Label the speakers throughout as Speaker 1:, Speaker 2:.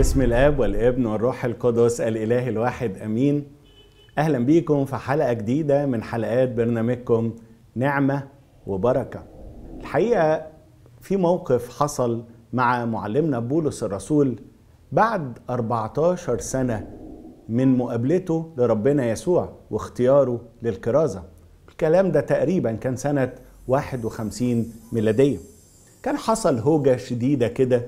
Speaker 1: بسم الاب والابن والروح القدس الاله الواحد امين اهلا بيكم في حلقه جديده من حلقات برنامجكم نعمه وبركه الحقيقه في موقف حصل مع معلمنا بولس الرسول بعد 14 سنه من مقابلته لربنا يسوع واختياره للكرازه الكلام ده تقريبا كان سنه 51 ميلاديه كان حصل هوجه شديده كده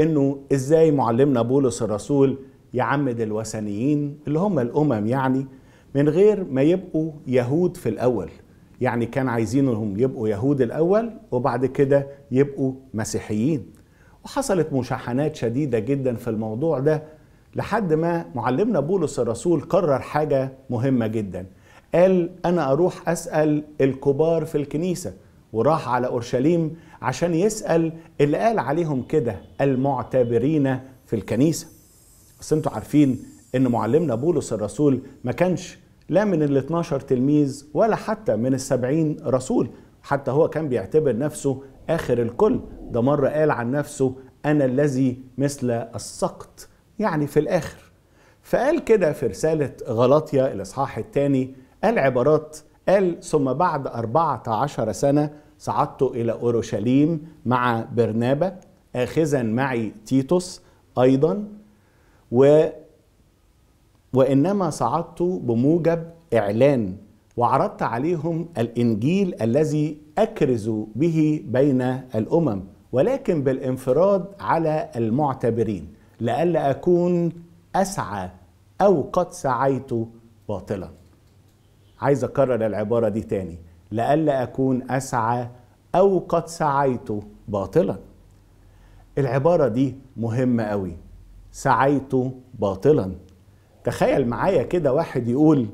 Speaker 1: انه ازاي معلمنا بولس الرسول يعمد الوثنيين اللي هم الامم يعني من غير ما يبقوا يهود في الاول يعني كان عايزينهم يبقوا يهود الاول وبعد كده يبقوا مسيحيين وحصلت مشاحنات شديده جدا في الموضوع ده لحد ما معلمنا بولس الرسول قرر حاجه مهمه جدا قال انا اروح اسال الكبار في الكنيسه وراح على اورشليم عشان يسأل اللي قال عليهم كده المعتبرين في الكنيسة بس انتوا عارفين ان معلمنا بولس الرسول ما كانش لا من ال 12 تلميذ ولا حتى من ال 70 رسول حتى هو كان بيعتبر نفسه آخر الكل ده مرة قال عن نفسه أنا الذي مثل السقط يعني في الآخر فقال كده في رسالة غلاطيا الإصحاح الثاني قال عبارات قال ثم بعد 14 سنة صعدت إلى أورشليم مع برنابة آخذا معي تيتوس أيضا و وإنما صعدت بموجب إعلان وعرضت عليهم الإنجيل الذي أكرز به بين الأمم ولكن بالانفراد على المعتبرين لئلا أكون أسعى أو قد سعيت باطلا عايز أكرر العبارة دي تاني لئلا أكون أسعى أو قد سعيت باطلا العبارة دي مهمة قوي سعيت باطلا تخيل معايا كده واحد يقول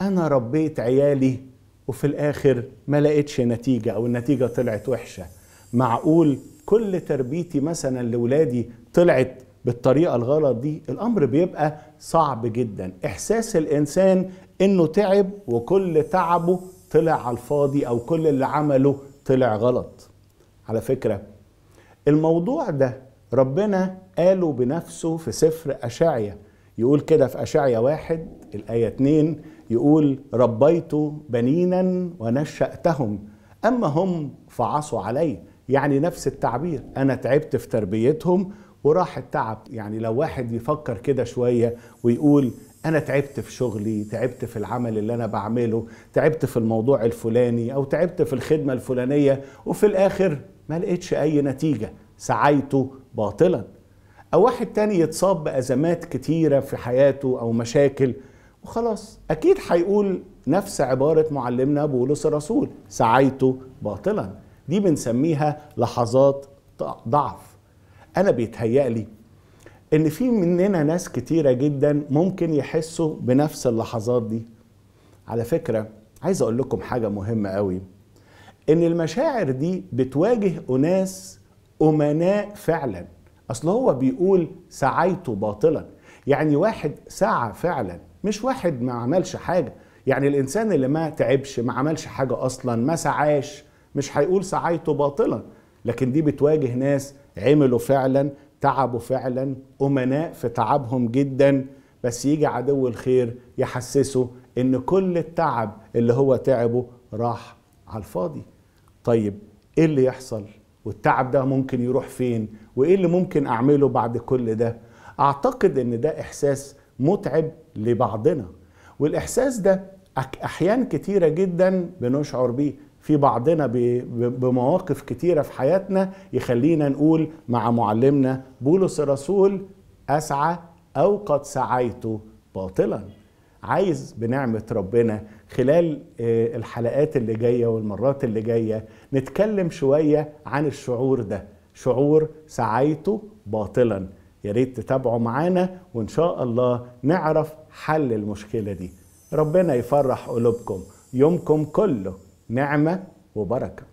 Speaker 1: أنا ربيت عيالي وفي الآخر ما لقيتش نتيجة أو النتيجة طلعت وحشة معقول كل تربيتي مثلا لولادي طلعت بالطريقة الغلط دي الأمر بيبقى صعب جدا إحساس الإنسان إنه تعب وكل تعبه طلع على الفاضي او كل اللي عمله طلع غلط على فكره الموضوع ده ربنا قاله بنفسه في سفر اشعيا يقول كده في اشعيا واحد الايه اتنين يقول ربيت بنينا ونشاتهم اما هم فعصوا علي يعني نفس التعبير انا تعبت في تربيتهم وراح التعب يعني لو واحد يفكر كده شوية ويقول أنا تعبت في شغلي تعبت في العمل اللي أنا بعمله تعبت في الموضوع الفلاني أو تعبت في الخدمة الفلانية وفي الآخر ما لقيتش أي نتيجة سعيته باطلا أو واحد تاني يتصاب بأزمات كتيرة في حياته أو مشاكل وخلاص أكيد هيقول نفس عبارة معلمنا بولس الرسول سعيته باطلا دي بنسميها لحظات ضعف انا بيتهيألي ان في مننا ناس كتيره جدا ممكن يحسوا بنفس اللحظات دي على فكره عايز اقول لكم حاجه مهمه قوي ان المشاعر دي بتواجه اناس امناء فعلا اصل هو بيقول سعيته باطلا يعني واحد سعى فعلا مش واحد ما عملش حاجه يعني الانسان اللي ما تعبش ما عملش حاجه اصلا ما سعاش مش هيقول سعيته باطلا لكن دي بتواجه ناس عملوا فعلا تعبوا فعلا أمناء في تعبهم جدا بس يجي عدو الخير يحسسه إن كل التعب اللي هو تعبه راح على الفاضي طيب إيه اللي يحصل والتعب ده ممكن يروح فين وإيه اللي ممكن أعمله بعد كل ده أعتقد إن ده إحساس متعب لبعضنا والإحساس ده أحيان كتيرة جدا بنشعر بيه في بعضنا بمواقف كتيرة في حياتنا يخلينا نقول مع معلمنا بولس الرسول أسعى أو قد سعيت باطلا عايز بنعمة ربنا خلال آه، الحلقات اللي جاية والمرات اللي جاية نتكلم شوية عن الشعور ده شعور سعيته باطلا يا ريت تتابعوا معانا وإن شاء الله نعرف حل المشكلة دي ربنا يفرح قلوبكم يومكم كله نعمه وبركه